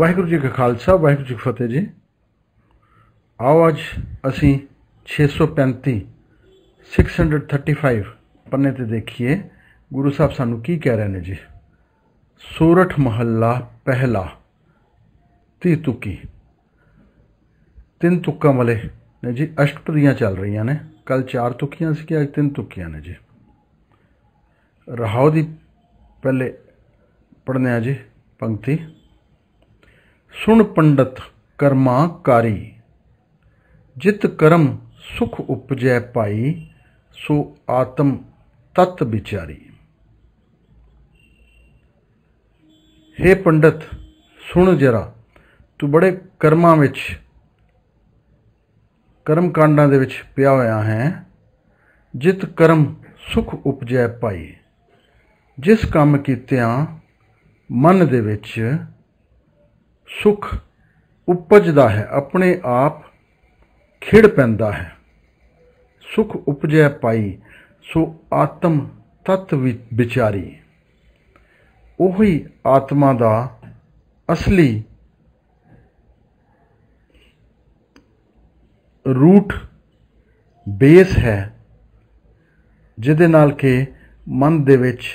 ਵਾਹਿਗੁਰੂ ਜੀ ਕਾ ਖਾਲਸਾ ਵਾਹਿਗੁਰੂ ਜੀ ਕੀ ਫਤਿਹ ਜੀ ਆਓ ਅੱਜ ਅਸੀਂ 635 635 ਪੰਨੇ ਤੇ ਦੇਖੀਏ ਗੁਰੂ ਸਾਹਿਬ ਸਾਨੂੰ ਕੀ ਕਹਿ ਰਹੇ ਨੇ ਜੀ ਸੂਰਠ ਮਹੱਲਾ ਪਹਿਲਾ ਤੀ ਤੁਕੀ ਤਿੰਨ ਤੁਕਾਂ ਵਾਲੇ ਨੇ ਜੀ ਅਸ਼ਟਪਦੀਆਂ ਚੱਲ ਰਹੀਆਂ ਨੇ ਕੱਲ ਚਾਰ ਤੁਕੀਆਂ ਸੀ ਕਿ ਅੱਜ ਤਿੰਨ ਤੁਕੀਆਂ ਨੇ ਜੀ ਰਹਾਉ ਦੀ ਪਹਿਲੇ ਪੜਨੇ ਆ ਜੀ ਪੰਕਤੀ ਸੁਣ ਪੰਡਤ ਕਰਮਾ ਕਾਰੀ ਜਿਤ ਕਰਮ ਸੁਖ ਉਪਜੈ ਪਾਈ ਸੋ ਆਤਮ ਤਤ ਵਿਚਾਰੀ हे ਪੰਡਤ ਸੁਣ ਜਰਾ ਤੂੰ ਬੜੇ ਕਰਮਾਂ ਵਿੱਚ ਕਰਮ ਕਾਂਡਾਂ ਦੇ ਵਿੱਚ ਪਿਆ ਹੋਇਆ ਹੈ ਜਿਤ ਕਰਮ ਸੁਖ ਉਪਜੈ ਪਾਈ ਜਿਸ ਕੰਮ ਕੀਤਿਆਂ ਮਨ ਦੇ ਵਿੱਚ ਸੁਖ ਉਪਜਦਾ ਹੈ ਆਪਣੇ ਆਪ ਖਿੜ ਪੈਂਦਾ ਹੈ ਸੁਖ ਉਪਜੈ ਪਾਈ ਸੋ ਆਤਮ ਤਤ ਵਿਚਾਰੀ ਉਹੀ ਆਤਮਾ ਦਾ ਅਸਲੀ ਰੂਟ ਬੇਸ ਹੈ ਜਿਹਦੇ ਨਾਲ ਕਿ ਮਨ ਦੇ ਵਿੱਚ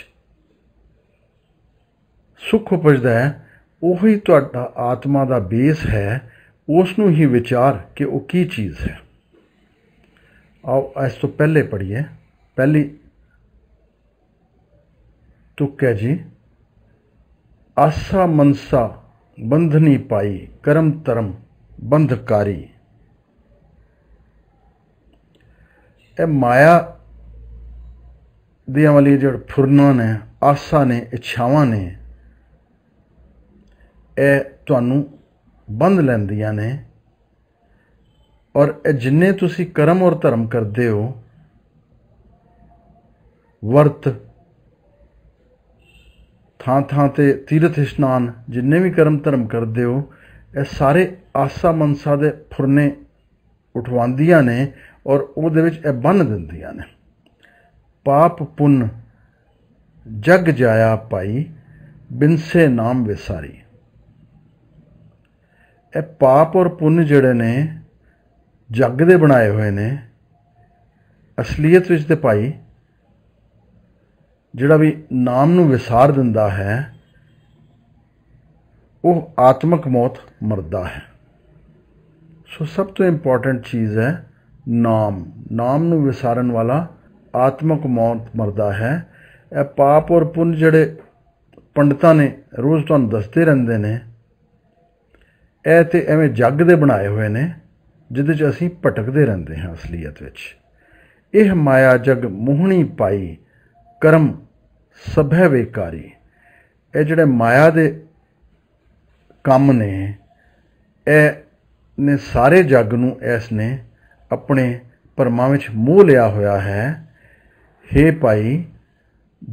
ਸੁਖ ਉਪਜਦਾ ਹੈ ਉਹ ਹੀ ਤੁਹਾਡਾ ਆਤਮਾ ਦਾ ਬੇਸ ਹੈ ਉਸ ਨੂੰ ਹੀ ਵਿਚਾਰ ਕਿ ਉਹ ਕੀ ਚੀਜ਼ ਹੈ ਆਓ ਇਸ ਤੋਂ ਪਹਿਲੇ ਪੜੀਏ ਪਹਿਲੀ ਤੁਕ ਹੈ ਜੀ ਆਸਾ ਮਨਸਾ ਬੰਧਨੀ ਪਾਈ ਕਰਮ ਤਰਮ ਬੰਧਕਾਰੀ ਇਹ ਮਾਇਆ ਦੀਆਂ ਵਾਲੀ ਜਿਹੜ ਫੁਰਨਾ ਨੇ ਆਸਾ ਨੇ ਇੱਛਾਵਾਂ ਨੇ ਇਹ ਤੁਹਾਨੂੰ ਬੰਦ ਲੈਂਦੀਆਂ ਨੇ ਔਰ ਇਹ ਜਿੰਨੇ ਤੁਸੀਂ ਕਰਮ ਔਰ ਧਰਮ ਕਰਦੇ ਹੋ ਵਰਤ ਥਾਂ ਥਾਂ ਤੇ ਤੀਰਥ ਇਸ਼ਨਾਨ ਜਿੰਨੇ ਵੀ ਕਰਮ ਧਰਮ ਕਰਦੇ ਹੋ ਇਹ ਸਾਰੇ ਆਸਾ ਮਨਸਾ ਦੇ ਫੁਰਨੇ ਉਠਵਾਉਂਦੀਆਂ ਨੇ ਔਰ ਉਹਦੇ ਵਿੱਚ ਇਹ ਬੰਨ ਦਿੰਦੀਆਂ ਨੇ ਪਾਪ ਪੁੰਨ ਜਗ ਜਾਇਆ ਭਾਈ ਬਿਨਸੇ ਨਾਮ ਵਿਸਾਰੀ ਇਹ ਪਾਪ ਔਰ ਪੁੰਨ ਜਿਹੜੇ ਨੇ ਜੱਗ ਦੇ ਬਣਾਏ ਹੋਏ ਨੇ ਅਸਲੀਅਤ ਵਿੱਚ ਤੇ ਭਾਈ ਜਿਹੜਾ ਵੀ ਨਾਮ ਨੂੰ ਵਿਸਾਰ ਦਿੰਦਾ ਹੈ ਉਹ ਆਤਮਕ ਮੌਤ ਮਰਦਾ ਹੈ ਸੋ ਸਭ ਤੋਂ ਇੰਪੋਰਟੈਂਟ ਚੀਜ਼ ਹੈ ਨਾਮ ਨਾਮ ਨੂੰ ਵਿਸਾਰਨ ਵਾਲਾ ਆਤਮਕ ਮੌਤ ਮਰਦਾ ਹੈ ਇਹ ਪਾਪ ਔਰ ਪੁੰਨ ਜਿਹੜੇ ਪੰਡਤਾਂ ਨੇ ਰੋਜ਼ ਤੁਹਾਨੂੰ ਦੱਸਦੇ ਰਹਿੰਦੇ ਨੇ ਇਹ ਤੇ ਐਵੇਂ ਜੱਗ ਦੇ ਬਣਾਏ ਹੋਏ ਨੇ ਜਿੱਦੇ 'ਚ ਅਸੀਂ ਭਟਕਦੇ ਰਹਿੰਦੇ ਹਾਂ ਅਸਲੀਅਤ ਵਿੱਚ ਇਹ ਮਾਇਆ ਜਗ ਮੋਹਣੀ ਪਾਈ ਕਰਮ ਸਭੈ ਵੇਕਾਰੀ ਇਹ ਜਿਹੜੇ ਮਾਇਆ ਦੇ ਕੰਮ ਨੇ ਇਹ ਨੇ ਸਾਰੇ ਜੱਗ ਨੂੰ ਇਸ ਨੇ ਆਪਣੇ ਪਰਮਾ ਵਿੱਚ ਮੋਹ ਲਿਆ ਹੋਇਆ ਹੈ हे ਭਾਈ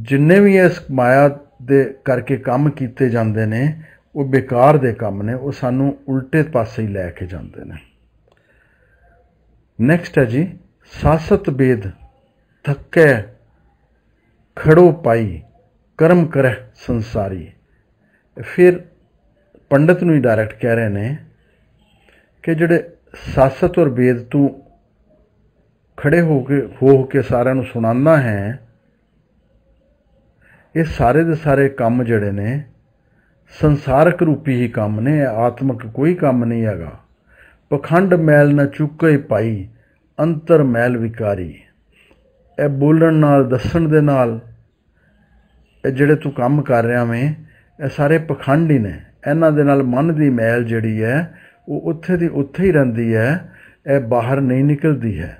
ਜਿੰਨੇ ਵੀ ਇਸ ਮਾਇਆ ਦੇ ਕਰਕੇ ਕੰਮ ਕੀਤੇ ਜਾਂਦੇ ਨੇ ਉਹ ਬੇਕਾਰ ਦੇ ਕੰਮ ਨੇ ਉਹ ਸਾਨੂੰ ਉਲਟੇ ਪਾਸੇ ਹੀ ਲੈ ਕੇ ਜਾਂਦੇ ਨੇ ਨੈਕਸਟ ਹੈ ਜੀ ਸਾਸਤ ਬੇਦ ਥੱਕੇ ਖੜੋ ਪਾਈ ਕਰਮ ਕਰੇ ਸੰਸਾਰੀ ਫਿਰ ਪੰਡਤ ਨੂੰ ਹੀ ਡਾਇਰੈਕਟ ਕਹਿ ਰਹੇ ਨੇ ਕਿ ਜਿਹੜੇ ਸਾਸਤ ਔਰ ਬੇਦ ਤੂੰ ਖੜੇ ਹੋ ਕੇ ਹੋ ਕੇ ਸਾਰਿਆਂ ਨੂੰ ਸੁਣਾਉਂਦਾ ਹੈ ਇਹ ਸਾਰੇ ਦੇ ਸਾਰੇ ਕੰਮ ਜਿਹੜੇ ਨੇ ਸੰਸਾਰਕ ਰੂਪੀ ਹੀ ਕੰਮ ਨੇ ਆਤਮਿਕ ਕੋਈ ਕੰਮ ਨਹੀਂ ਹੈਗਾ ਪਖੰਡ ਮੈਲ ਨਾ ਚੁੱਕੇ ਪਾਈ ਅੰਤਰ ਮੈਲ ਵਿਕਾਰੀ ਇਹ ਬੋਲਣ ਨਾਲ ਦੱਸਣ ਦੇ ਨਾਲ ਇਹ ਜਿਹੜੇ ਤੂੰ ਕੰਮ ਕਰ ਰਿਹਾ ਵੇਂ ਇਹ ਸਾਰੇ ਪਖੰਡ ਹੀ ਨੇ ਇਹਨਾਂ ਦੇ ਨਾਲ ਮਨ ਦੀ ਮੈਲ ਜਿਹੜੀ ਹੈ ਉਹ ਉੱਥੇ ਦੀ ਉੱਥੇ ਹੀ ਰਹਿੰਦੀ ਹੈ ਇਹ ਬਾਹਰ ਨਹੀਂ ਨਿਕਲਦੀ ਹੈ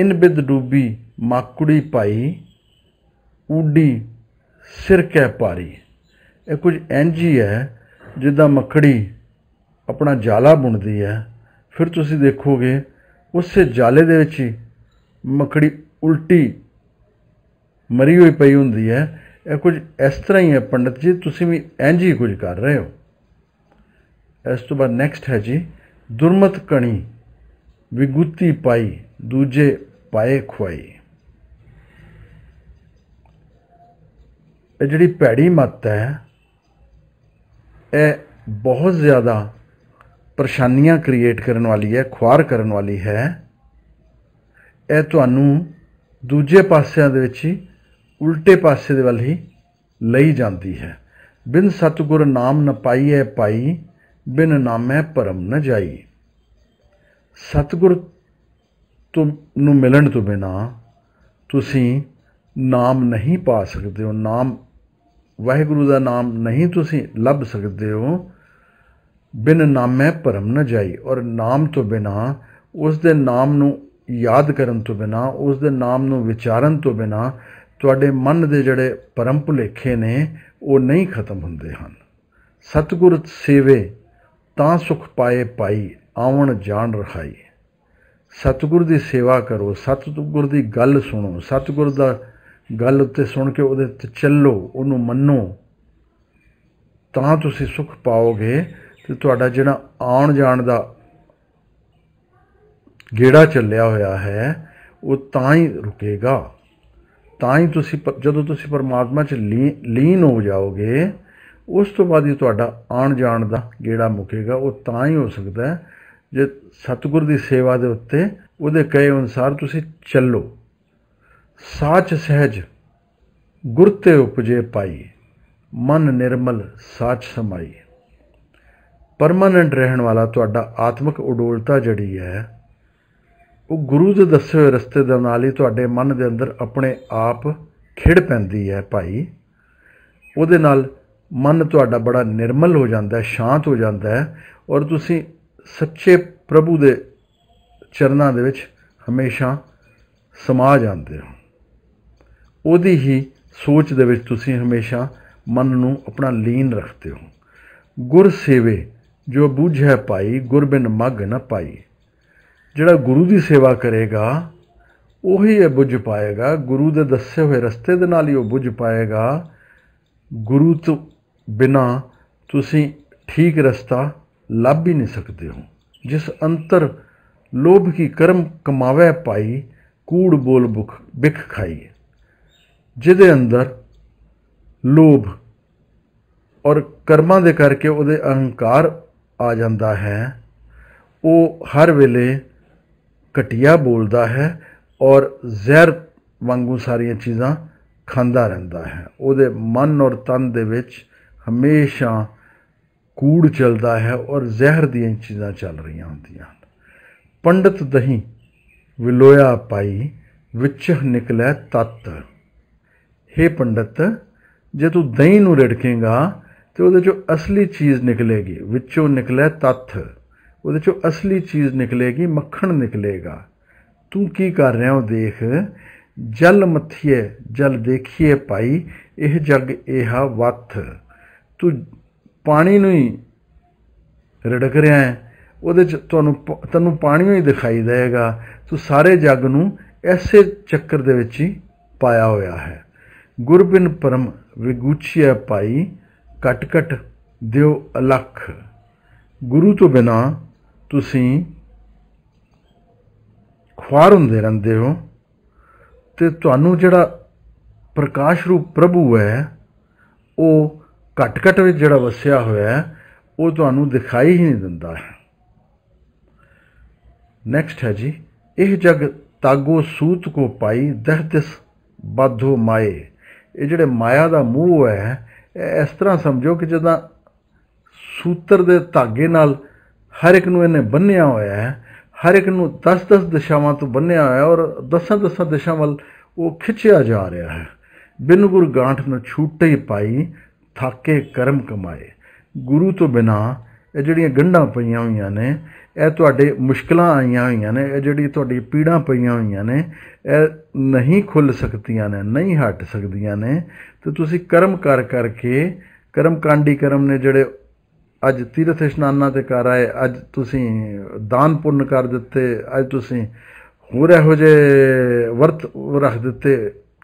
ਇਨ ਬਿਦ ਡੂਬੀ ਮਾਕੁੜੀ ਪਾਈ ਉਡੀ ਸਿਰ ਕੈ ਪਾਰੀ ਇਹ ਕੁਝ ਇੰਜ ਹੀ ਹੈ ਜਿੱਦਾਂ ਮੱਖੜੀ ਆਪਣਾ ਜਾਲਾ ਬੁਣਦੀ ਹੈ ਫਿਰ ਤੁਸੀਂ ਦੇਖੋਗੇ ਉਸੇ ਜਾਲੇ ਦੇ ਵਿੱਚ ਹੀ ਮੱਖੜੀ ਉਲਟੀ ਮਰੀ ਹੋਈ ਪਈ ਹੁੰਦੀ ਹੈ ਇਹ ਕੁਝ ਇਸ ਤਰ੍ਹਾਂ ਹੀ ਹੈ ਪੰਡਤ ਜੀ ਤੁਸੀਂ ਵੀ ਇੰਜ ਹੀ ਕੁਝ ਕਰ ਰਹੇ ਹੋ ਇਸ ਤੋਂ ਬਾਅਦ ਨੈਕਸਟ ਹੈ ਜੀ ਦੁਰਮਤ ਕਣੀ ਵਿਗੁੱਤੀ ਪਾਈ ਦੂਜੇ ਪਾਏ ਖੁਆਈ ਇਹ ਜਿਹੜੀ ਭੈੜੀ ਮੱਤ ਹੈ ਇਹ ਬਹੁਤ ਜ਼ਿਆਦਾ ਪਰੇਸ਼ਾਨੀਆਂ ਕ੍ਰੀਏਟ ਕਰਨ ਵਾਲੀ ਹੈ ਖੁਆਰ ਕਰਨ ਵਾਲੀ ਹੈ ਇਹ ਤੁਹਾਨੂੰ ਦੂਜੇ ਪਾਸਿਆਂ ਦੇ ਵਿੱਚ ਹੀ ਉਲਟੇ ਪਾਸੇ ਦੇ ਵੱਲ ਹੀ ਲਈ ਜਾਂਦੀ ਹੈ ਬਿਨ ਸਤਗੁਰ ਨਾਮ ਨ ਪਾਈਏ ਪਾਈ ਬਿਨ ਨਾਮੇ ਪਰਮ ਨ ਜਾਈ ਸਤਗੁਰ ਤੋਂ ਨੂੰ ਮਿਲਣ ਤੋਂ ਬਿਨਾ ਤੁਸੀਂ ਨਾਮ ਨਹੀਂ ਪਾ ਸਕਦੇ ਹੋ ਨਾਮ ਵਾਹਿਗੁਰੂ ਦਾ ਨਾਮ ਨਹੀਂ ਤੁਸੀਂ ਲੱਭ ਸਕਦੇ ਹੋ ਬਿਨ ਨਾਮੇ ਪਰਮ ਨ ਜਾਈ ਔਰ ਨਾਮ ਤੋਂ ਬਿਨਾ ਉਸ ਦੇ ਨਾਮ ਨੂੰ ਯਾਦ ਕਰਨ ਤੋਂ ਬਿਨਾ ਉਸ ਦੇ ਨਾਮ ਨੂੰ ਵਿਚਾਰਨ ਤੋਂ ਬਿਨਾ ਤੁਹਾਡੇ ਮਨ ਦੇ ਜਿਹੜੇ ਪਰਮ ਭੁਲੇਖੇ ਨੇ ਉਹ ਨਹੀਂ ਖਤਮ ਹੁੰਦੇ ਹਨ ਸਤਗੁਰ ਸੇਵੇ ਤਾਂ ਸੁਖ ਪਾਏ ਪਾਈ ਆਉਣ ਜਾਣ ਰਖਾਈ ਸਤਗੁਰ ਦੀ ਸੇਵਾ ਕਰੋ ਸਤਗੁਰ ਦੀ ਗੱਲ ਸੁਣੋ ਸਤਗੁਰ ਦਾ ਗੱਲ ਉੱਤੇ ਸੁਣ ਕੇ ਉਹਦੇ ਤੇ ਚੱਲੋ ਉਹਨੂੰ ਮੰਨੋ ਤਾਂ ਤੁਸੀਂ ਸੁਖ ਪਾਓਗੇ ਤੇ ਤੁਹਾਡਾ ਜਿਹੜਾ ਆਉਣ ਜਾਣ ਦਾ ਗੇੜਾ ਚੱਲਿਆ ਹੋਇਆ ਹੈ ਉਹ ਤਾਂ ਹੀ ਰੁਕੇਗਾ ਤਾਂ ਹੀ ਤੁਸੀਂ ਜਦੋਂ ਤੁਸੀਂ ਪਰਮਾਤਮਾ 'ਚ ਲੀਨ ਹੋ ਜਾਓਗੇ ਉਸ ਤੋਂ ਬਾਅਦ ਹੀ ਤੁਹਾਡਾ ਆਣ ਜਾਣ ਦਾ ਗੇੜਾ ਮੁਕੇਗਾ ਉਹ ਤਾਂ ਹੀ ਹੋ ਸਕਦਾ ਜੇ ਸਤਿਗੁਰ ਦੀ ਸੇਵਾ ਦੇ ਉੱਤੇ ਉਹਦੇ ਕਹੇ ਅਨੁਸਾਰ ਤੁਸੀਂ ਚੱਲੋ ਸਾਚ ਸਹਿਜ ਗੁਰ ਤੇ ਉਪਜੇ ਪਾਈ ਮਨ ਨਿਰਮਲ ਸਾਚ ਸਮਾਈ ਪਰਮਨੈਂਟ ਰਹਿਣ ਵਾਲਾ ਤੁਹਾਡਾ ਆਤਮਿਕ ਉਡੋਲਤਾ ਜਿਹੜੀ ਹੈ ਉਹ ਗੁਰੂ ਦੇ ਦੱਸੇ ਹੋਏ ਰਸਤੇ ਦੇ ਨਾਲ ਹੀ ਤੁਹਾਡੇ ਮਨ ਦੇ ਅੰਦਰ ਆਪਣੇ ਆਪ ਖਿੜ ਪੈਂਦੀ ਹੈ ਭਾਈ ਉਹਦੇ ਨਾਲ ਮਨ ਤੁਹਾਡਾ ਬੜਾ ਨਿਰਮਲ ਹੋ ਜਾਂਦਾ ਹੈ ਸ਼ਾਂਤ ਹੋ ਜਾਂਦਾ ਹੈ ਔਰ ਤੁਸੀਂ ਸੱਚੇ ਪ੍ਰਭੂ ਦੇ ਚਰਨਾਂ ਦੇ ਵਿੱਚ ਹਮੇਸ਼ਾ ਸਮਾ ਜਾਂਦੇ ਹੋ ਉਹਦੀ ਹੀ ਸੋਚ ਦੇ ਵਿੱਚ ਤੁਸੀਂ ਹਮੇਸ਼ਾ ਮਨ ਨੂੰ ਆਪਣਾ ਲੀਨ ਰੱਖਦੇ ਹੋ ਗੁਰ ਸੇਵੇ ਜੋ ਬੁਝੈ ਪਾਈ ਗੁਰ ਬਿਨ ਮਗ ਨਾ ਪਾਈ ਜਿਹੜਾ ਗੁਰੂ ਦੀ ਸੇਵਾ ਕਰੇਗਾ ਉਹੀ ਇਹ ਬੁੱਝ ਪਾਏਗਾ ਗੁਰੂ ਦੇ ਦੱਸੇ ਹੋਏ ਰਸਤੇ ਦੇ ਨਾਲ ਹੀ ਉਹ ਬੁੱਝ ਪਾਏਗਾ ਗੁਰੂ ਤੋਂ ਬਿਨਾ ਤੁਸੀਂ ਠੀਕ ਰਸਤਾ ਲੱਭ ਹੀ ਨਹੀਂ ਸਕਦੇ ਹੋ ਜਿਸ ਅੰਤਰ ਲੋਭ ਕੀ ਕਰਮ ਕਮਾਵੇ ਪਾਈ ਕੂੜ ਬੋਲ ਬੁਖ ਬਿਖ ਖਾਈ ਜਿਹਦੇ ਅੰਦਰ ਲੋਭ ਔਰ ਕਰਮਾਂ ਦੇ ਕਰਕੇ ਉਹਦੇ ਅਹੰਕਾਰ ਆ ਜਾਂਦਾ ਹੈ ਉਹ ਹਰ ਵੇਲੇ ਕਟਿਆ ਬੋਲਦਾ ਹੈ ਔਰ ਜ਼ਹਿਰ ਵਾਂਗੂ ਸਾਰੀਆਂ ਚੀਜ਼ਾਂ ਖਾਂਦਾ ਰਹਿੰਦਾ ਹੈ ਉਹਦੇ ਮਨ ਔਰ ਤਨ ਦੇ ਵਿੱਚ ਹਮੇਸ਼ਾ ਕੂੜ ਚੱਲਦਾ ਹੈ ਔਰ ਜ਼ਹਿਰ ਦੀਆਂ ਚੀਜ਼ਾਂ ਚੱਲ ਰਹੀਆਂ ਹੁੰਦੀਆਂ ਹਨ ਪੰਡਤ ਦਹੀਂ ਵਿਲੋਇਆ ਪਾਈ ਵਿੱਚ ਨਿਕਲਿਆ ਤਤ हे ਪੰਡਤ ਜੇ ਤੂੰ ਦਹੀਂ ਨੂੰ ਰੜਕੇਗਾ ਤੇ ਉਹਦੇ ਚੋਂ ਅਸਲੀ ਚੀਜ਼ ਨਿਕਲੇਗੀ ਵਿੱਚੋਂ ਨਿਕਲੇ ਤੱਥ ਉਹਦੇ ਚੋਂ ਅਸਲੀ ਚੀਜ਼ ਨਿਕਲੇਗੀ ਮੱਖਣ ਨਿਕਲੇਗਾ ਤੂੰ ਕੀ ਕਰ ਰਿਹਾ ਉਹ ਦੇਖ ਜਲ ਮਥਿਏ ਜਲ ਦੇਖੀਏ ਭਾਈ ਇਹ ਜਗ ਇਹਾ ਵਥ ਤੂੰ ਪਾਣੀ ਨੂੰ ਹੀ ਰੜਕ ਰਿਹਾ ਹੈ ਉਹਦੇ ਚ ਤੁਹਾਨੂੰ ਤੈਨੂੰ ਪਾਣੀ ਹੀ ਦਿਖਾਈ ਦੇਗਾ ਤੂੰ ਸਾਰੇ ਜਗ ਨੂੰ ਐਸੇ ਚੱਕਰ ਦੇ ਵਿੱਚ ਹੀ ਪਾਇਆ ਹੋਇਆ ਹੈ ਗੁਰਬਿਨ ਪਰਮ ਵਿਗੂਚਿਆ ਪਾਈ ਕਟ ਕਟ ਦਿਓ ਅਲਖ ਗੁਰੂ ਤੋਂ ਬਿਨਾ ਤੁਸੀਂ ਖਵਾਰ ਹੁੰਦੇ ਰਹਿੰਦੇ ਹੋ ਤੇ ਤੁਹਾਨੂੰ ਜਿਹੜਾ ਪ੍ਰਕਾਸ਼ ਰੂਪ ਪ੍ਰਭੂ ਹੈ ਉਹ ਘਟ ਘਟ ਵਿੱਚ ਜਿਹੜਾ ਵਸਿਆ ਹੋਇਆ ਹੈ ਉਹ ਤੁਹਾਨੂੰ ਦਿਖਾਈ ਹੀ ਨਹੀਂ ਦਿੰਦਾ ਨੈਕਸਟ ਹੈ ਜੀ ਇਹ ਜਗ ਤਾਗੋ ਸੂਤ ਕੋ ਪਾਈ ਦਹਤਿਸ ਬਾਧੋ ਮਾਏ ਇਹ ਜਿਹੜੇ ਮਾਇਆ ਦਾ ਮੂਹ ਹੈ ਇਸ ਤਰ੍ਹਾਂ ਸਮਝੋ ਕਿ ਜਦਾਂ ਸੂਤਰ ਦੇ ਧਾਗੇ ਨਾਲ ਹਰ ਇੱਕ ਨੂੰ ਇਹਨੇ ਬੰਨਿਆ ਹੋਇਆ ਹੈ ਹਰ ਇੱਕ ਨੂੰ 10-10 ਦਿਸ਼ਾਵਾਂ ਤੋਂ ਬੰਨਿਆ ਹੋਇਆ ਔਰ 10-10 ਦਿਸ਼ਾਵਾਂ ਵੱਲ ਉਹ ਖਿੱਚਿਆ ਜਾ ਰਿਹਾ ਹੈ ਬਿਨ ਗੁਰ ਗਾਂਠ ਨੂੰ ਛੂਟੇ ਹੀ ਪਾਈ ਥਾਕੇ ਕਰਮ ਕਮਾਏ ਗੁਰੂ ਤੋਂ ਬਿਨਾ ਇਹ ਜਿਹੜੀਆਂ ਗੰਢਾਂ ਪਈਆਂ ਹੋਈਆਂ ਨੇ ਇਹ ਤੁਹਾਡੇ ਮੁਸ਼ਕਲਾਂ ਆਈਆਂ ਹੋਈਆਂ ਨੇ ਇਹ ਜਿਹੜੀ ਤੁਹਾਡੀ ਪੀੜਾਂ ਪਈਆਂ ਹੋਈਆਂ ਨੇ ਇਹ ਨਹੀਂ ਖੁੱਲ ਸਕਦੀਆਂ ਨੇ ਨਹੀਂ ਹਟ ਸਕਦੀਆਂ ਨੇ ਤੇ ਤੁਸੀਂ ਕਰਮ ਕਰ ਕਰਕੇ ਕਰਮ ਕਾਂਡੀ ਕਰਮ ਨੇ ਜਿਹੜੇ ਅੱਜ ਤੀਰਥ ਇਸ਼ਨਾਨਾਂ ਤੇ ਕਰ ਆਏ ਅੱਜ ਤੁਸੀਂ ਦਾਨ ਪੁੰਨ ਕਰ ਦਿੱਤੇ ਅੱਜ ਤੁਸੀਂ ਹੋਰ ਇਹੋ ਜੇ ਵਰਤ ਰੱਖ ਦਿੱਤੇ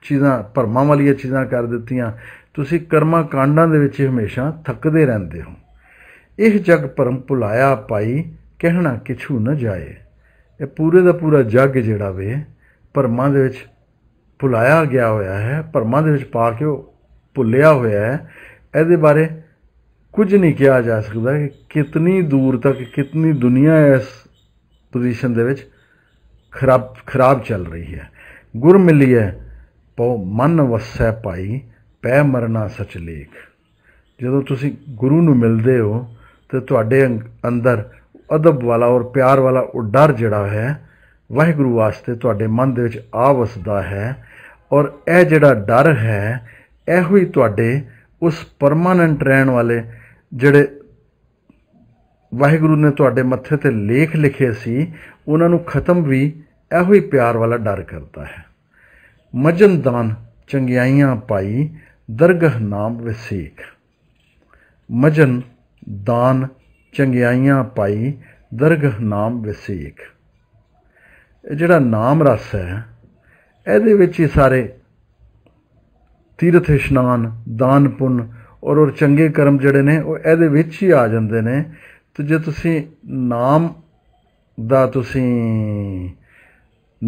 ਚੀਜ਼ਾਂ ਪਰਮਾ ਵਾਲੀਆਂ ਚੀਜ਼ਾਂ ਕਰ ਦਿੱਤੀਆਂ ਤੁਸੀਂ ਕਰਮਾ ਕਾਂਡਾਂ ਦੇ ਵਿੱਚ ਹਮੇਸ਼ਾ ਥੱਕਦੇ ਰਹਿੰਦੇ ਹੋ ਇਹ ਜਗ ਪਰਮ ਭੁਲਾਇਆ ਪਾਈ ਕਹਿਣਾ ਕਿਛੂ ਨਾ ਜਾਏ ਇਹ ਪੂਰੇ ਦਾ ਪੂਰਾ ਜੱਗ ਜਿਹੜਾ ਵੇ ਪਰਮਾ ਦੇ ਵਿੱਚ ਭੁਲਾਇਆ ਗਿਆ ਹੋਇਆ ਹੈ ਪਰਮਾ ਦੇ ਵਿੱਚ ਪਾ ਕੇ ਉਹ ਭੁੱਲਿਆ ਹੋਇਆ ਹੈ ਇਹਦੇ ਬਾਰੇ ਕੁਝ ਨਹੀਂ ਕਿਹਾ ਜਾ ਸਕਦਾ ਕਿ ਕਿੰਨੀ ਦੂਰ ਤੱਕ ਕਿੰਨੀ ਦੁਨੀਆ ਇਸ ਪੋਜੀਸ਼ਨ ਦੇ ਵਿੱਚ ਖਰਾਬ ਖਰਾਬ ਚੱਲ ਰਹੀ ਹੈ ਗੁਰ ਮਿਲੀ ਹੈ ਪਉ ਮਨ ਵਸੈ ਪਾਈ ਪੈ ਮਰਨਾ ਸਚ ਲੇਖ ਜਦੋਂ ਤੁਸੀਂ ਗੁਰੂ ਨੂੰ ਮਿਲਦੇ ਹੋ ਤੇ ਤੁਹਾਡੇ ਅੰਦਰ ਅਦਬ ਵਾਲਾ ਔਰ ਪਿਆਰ ਵਾਲਾ ਉਹ ਡਰ ਜਿਹੜਾ ਹੈ ਵਾਹਿਗੁਰੂ ਵਾਸਤੇ ਤੁਹਾਡੇ ਮਨ ਦੇ ਵਿੱਚ ਆ ਵਸਦਾ ਹੈ ਔਰ ਇਹ ਜਿਹੜਾ ਡਰ ਹੈ ਇਹੋ ਹੀ ਤੁਹਾਡੇ ਉਸ ਪਰਮਾਨੈਂਟ ਰਹਿਣ ਵਾਲੇ ਜਿਹੜੇ ਵਾਹਿਗੁਰੂ ਨੇ ਤੁਹਾਡੇ ਮੱਥੇ ਤੇ ਲੇਖ ਲਿਖੇ ਸੀ ਉਹਨਾਂ ਨੂੰ ਖਤਮ ਵੀ ਇਹੋ ਹੀ ਪਿਆਰ ਵਾਲਾ ਡਰ ਕਰਦਾ ਹੈ ਮਜਨ ਦਾਨ ਚੰਗਿਆਈਆਂ ਪਾਈ ਦਰਗਹ ਨਾਮ ਵਸੇਖ ਮਜਨ ਦਾਨ ਚੰਗਿਆਈਆਂ ਪਾਈ ਦਰਗਹ ਨਾਮ ਵਿਸੇਖ ਇਹ ਜਿਹੜਾ ਨਾਮ ਰਸ ਹੈ ਇਹਦੇ ਵਿੱਚ ਹੀ ਸਾਰੇ ਤੀਰਥ ਇਸ਼ਨਾਨ ਦਾਨ ਪੁੰਨ ਔਰ ਔਰ ਚੰਗੇ ਕਰਮ ਜਿਹੜੇ ਨੇ ਉਹ ਇਹਦੇ ਵਿੱਚ ਹੀ ਆ ਜਾਂਦੇ ਨੇ ਤੇ ਜੇ ਤੁਸੀਂ ਨਾਮ ਦਾ ਤੁਸੀਂ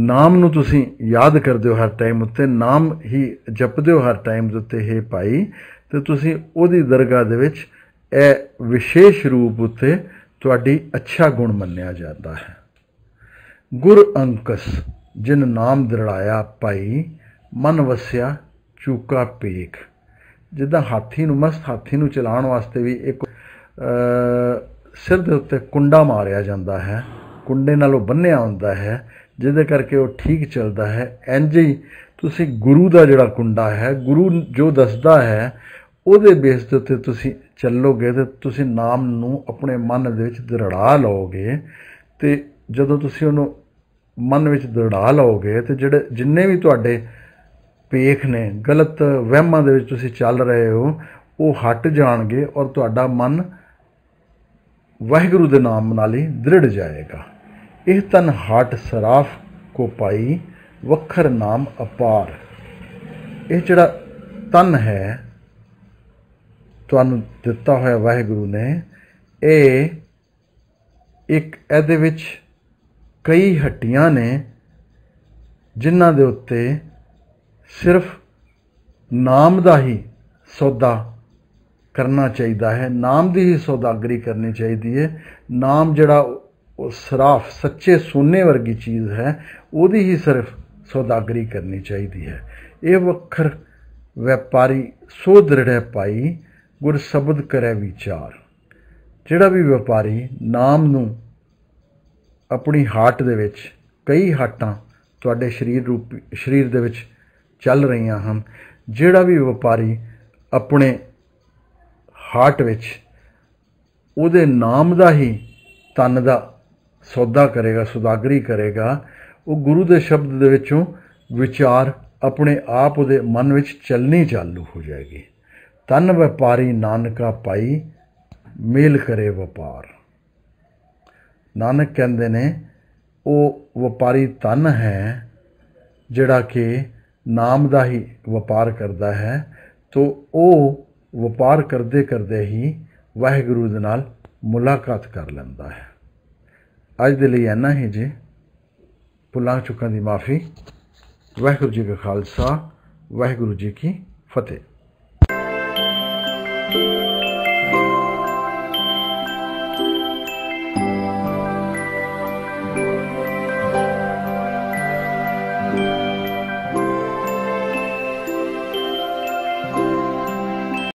ਨਾਮ ਨੂੰ ਤੁਸੀਂ ਯਾਦ ਕਰਦੇ ਹੋ ਹਰ ਟਾਈਮ ਉੱਤੇ ਨਾਮ ਹੀ ਜਪਦੇ ਹੋ ਹਰ ਟਾਈਮ ਉੱਤੇ ਹੈ ਭਾਈ ਤੇ ਤੁਸੀਂ ਉਹਦੀ ਦਰਗਾਹ ਦੇ ਵਿੱਚ ਇਹ ਵਿਸ਼ੇਸ਼ ਰੂਪ ਉਤੇ ਤੁਹਾਡੀ ਅੱਛਾ ਗੁਣ ਮੰਨਿਆ ਜਾਂਦਾ ਹੈ ਗੁਰ ਅੰਕਸ ਜਿਨ ਨਾਮ ਦਿੜਾਇਆ ਭਾਈ ਮਨ ਵਸਿਆ ਚੂਕਾ ਪੇਖ ਜਿੱਦਾਂ ਹਾਥੀ ਨੂੰ ਮਸਤ ਹਾਥੀ ਨੂੰ ਚਲਾਉਣ ਵਾਸਤੇ ਵੀ ਇੱਕ ਸਿਰ ਦੇ ਉੱਤੇ ਕੁੰਡਾ ਮਾਰਿਆ ਜਾਂਦਾ ਹੈ ਕੁੰਡੇ ਨਾਲ ਉਹ ਬੰਨਿਆ ਹੁੰਦਾ ਹੈ ਜਿਹਦੇ ਕਰਕੇ ਉਹ ਠੀਕ ਚੱਲਦਾ ਹੈ ਇੰਜ ਹੀ ਤੁਸੀਂ ਗੁਰੂ ਦਾ ਜਿਹੜਾ ਕੁੰਡਾ ਹੈ ਗੁਰੂ ਜੋ ਦੱਸਦਾ ਹੈ ਉਹਦੇ ਬੇਸ ਤੇ ਤੁਸੀਂ ਚੱਲੋਗੇ ਤੇ ਤੁਸੀਂ ਨਾਮ ਨੂੰ ਆਪਣੇ ਮਨ ਦੇ ਵਿੱਚ ਦਰੜਾ ਲਓਗੇ ਤੇ ਜਦੋਂ ਤੁਸੀਂ ਉਹਨੂੰ ਮਨ ਵਿੱਚ ਦਰੜਾ ਲਓਗੇ ਤੇ ਜਿਹੜੇ ਜਿੰਨੇ ਵੀ ਤੁਹਾਡੇ ਪੇਖ ਨੇ ਗਲਤ ਵਹਿਮਾਂ ਦੇ ਵਿੱਚ ਤੁਸੀਂ ਚੱਲ ਰਹੇ ਹੋ ਉਹ ਹਟ ਜਾਣਗੇ ਔਰ ਤੁਹਾਡਾ ਮਨ ਵਾਹਿਗੁਰੂ ਦੇ ਨਾਮ ਨਾਲ ਹੀ ਦ੍ਰਿੜ ਜਾਏਗਾ ਇਹ ਤਨ ਹਟ ਸਰਾਫ ਕੋ ਪਾਈ ਵਖਰ ਨਾਮ ਅਪਾਰ ਇਹ ਜਿਹੜਾ ਤਨ ਹੈ ਤੁਹਾਨੂੰ ਦਿੱਤਾ ਹੋਇਆ ਵਾਹਿਗੁਰੂ ਨੇ ਇਹ ਇੱਕ ਇਹਦੇ ਵਿੱਚ ਕਈ ਹੱਟੀਆਂ ਨੇ ਜਿਨ੍ਹਾਂ ਦੇ ਉੱਤੇ ਸਿਰਫ ਨਾਮ ਦਾ ਹੀ ਸੌਦਾ ਕਰਨਾ ਚਾਹੀਦਾ ਹੈ ਨਾਮ ਦੀ ਹੀ ਸੌਦਾਗਰੀ ਕਰਨੀ ਚਾਹੀਦੀ ਹੈ ਨਾਮ ਜਿਹੜਾ ਉਹ ਸਰਾਫ ਸੱਚੇ ਸੋਨੇ ਵਰਗੀ ਚੀਜ਼ ਹੈ ਉਹਦੀ ਹੀ ਸਿਰਫ ਸੌਦਾਗਰੀ ਕਰਨੀ ਚਾਹੀਦੀ ਹੈ ਇਹ ਵੱਖਰ ਵਪਾਰੀ ਸੋਧੜੜੇ ਪਾਈ ਗੁਰ ਸ਼ਬਦ ਕਰੇ ਵਿਚਾਰ ਜਿਹੜਾ ਵੀ ਵਪਾਰੀ ਨਾਮ ਨੂੰ ਆਪਣੀ ਹਾਰਟ ਦੇ ਵਿੱਚ ਕਈ ਹਾਟਾਂ ਤੁਹਾਡੇ ਸਰੀਰ ਰੂਪ ਸਰੀਰ ਦੇ ਵਿੱਚ ਚੱਲ ਰਹੀਆਂ ਹਨ ਜਿਹੜਾ ਵੀ ਵਪਾਰੀ ਆਪਣੇ ਹਾਰਟ ਵਿੱਚ ਉਹਦੇ ਨਾਮ ਦਾ ਹੀ ਤਨ ਦਾ ਸੌਦਾ ਕਰੇਗਾ ਸੁਦਾਗਰੀ ਕਰੇਗਾ ਉਹ ਗੁਰੂ ਦੇ ਸ਼ਬਦ ਦੇ ਵਿੱਚੋਂ ਵਿਚਾਰ ਆਪਣੇ ਆਪ ਉਹਦੇ ਮਨ ਵਿੱਚ ਚੱਲਣੀ ਚਾਲੂ ਹੋ ਜਾਏਗੀ ਤਨ ਵਪਾਰੀ ਨਾਨਕਾ ਪਾਈ ਮੇਲ ਕਰੇ ਵਪਾਰ ਨਾਨਕ ਕਹਿੰਦੇ ਨੇ ਉਹ ਵਪਾਰੀ ਤਨ ਹੈ ਜਿਹੜਾ ਕਿ ਨਾਮ ਦਾ ਹੀ ਵਪਾਰ ਕਰਦਾ ਹੈ ਤੋਂ ਉਹ ਵਪਾਰ ਕਰਦੇ ਕਰਦੇ ਹੀ ਵਾਹਿਗੁਰੂ ਦੇ ਨਾਲ ਮੁਲਾਕਾਤ ਕਰ ਲੈਂਦਾ ਹੈ ਅੱਜ ਦੇ ਲਈ ਇੰਨਾ ਹੀ ਜੀ ਪੁਲਾ ਚੁੱਕਾਂ ਦੀ ਮਾਫੀ ਵਾਹਿਗੁਰੂ ਜੀ ਕਾ ਖਾਲਸਾ ਵਾਹਿਗੁਰੂ ਜੀ ਕੀ ਫਤਿਹ